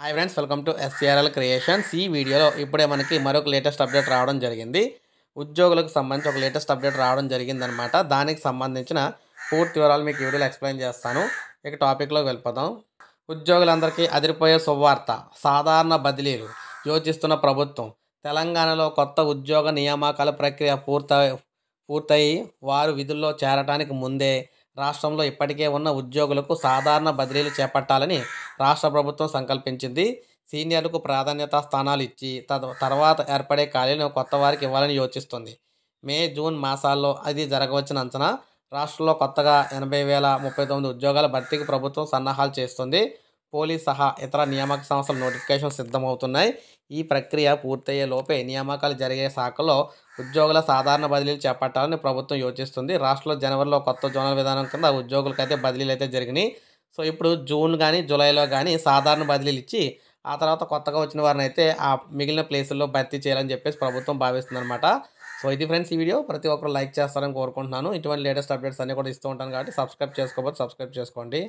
hi friends welcome to SCRL creations ఈ వీడియోలో ఇప్పుడే మనకి మరొక లేటెస్ట్ అప్డేట్ రావడం జరిగింది ఉద్యోగులకు సంబంధించి ఒక లేటెస్ట్ అప్డేట్ రావడం జరిగిందనమాట దానికి సంబంధించిన పూర్తి వివరాలు మీకు వీడియోలో ఎక్స్ప్లెయిన్ చేస్తాను ఇక టాపిక్లోకి వెళ్ళిపోదాం ఉద్యోగులందరికీ అదిరిపోయే శుభవార్త సాధారణ బదిలీలు యోచిస్తున్న ప్రభుత్వం తెలంగాణలో కొత్త ఉద్యోగ నియామకాల ప్రక్రియ పూర్త పూర్తయి వారు విధుల్లో చేరటానికి ముందే రాష్ట్రంలో ఇప్పటికే ఉన్న ఉద్యోగులకు సాధారణ బదిలీలు చేపట్టాలని రాష్ట్ర ప్రభుత్వం సంకల్పించింది సీనియర్లకు ప్రాధాన్యతా స్థానాలు ఇచ్చి తర్వాత ఏర్పడే ఖాళీలను కొత్త వారికి ఇవ్వాలని యోచిస్తుంది మే జూన్ మాసాల్లో అది జరగవచ్చిన అంచనా రాష్ట్రంలో కొత్తగా ఎనభై వేల ముప్పై తొమ్మిది ఉద్యోగాల భర్తీకి ప్రభుత్వం సన్నాహాలు చేస్తుంది పోలీస్ సహా ఇతర నియామక సంస్థల నోటిఫికేషన్ సిద్ధమవుతున్నాయి ఈ ప్రక్రియ పూర్తయ్యే లోపే నియామకాలు జరిగే శాఖలో ఉద్యోగుల సాధారణ బదిలీలు చేపట్టాలని ప్రభుత్వం యోచిస్తుంది రాష్ట్రంలో జనవరిలో కొత్త జోనల్ విధానం కింద ఉద్యోగులకైతే బదిలీలు అయితే జరిగినాయి సో ఇప్పుడు జూన్ కానీ జూలైలో కానీ సాధారణ బదిలీలు ఇచ్చి ఆ తర్వాత కొత్తగా వచ్చిన వారిని అయితే ఆ మిగిలిన ప్లేసుల్లో భర్తీ చేయాలని చెప్పేసి ప్రభుత్వం భావిస్తుందన్నమాట సో ఇది ఫ్రెండ్స్ ఈ వీడియో ప్రతి ఒక్కరు లైక్ చేస్తారని కోరుకుంటున్నాను ఇటువంటి లేటెస్ట్ అప్డేట్స్ అన్నీ కూడా ఇస్తూ ఉంటాను కాబట్టి సబ్స్క్రైబ్ చేసుకోవచ్చు సబ్స్క్రైబ్ చేసుకోండి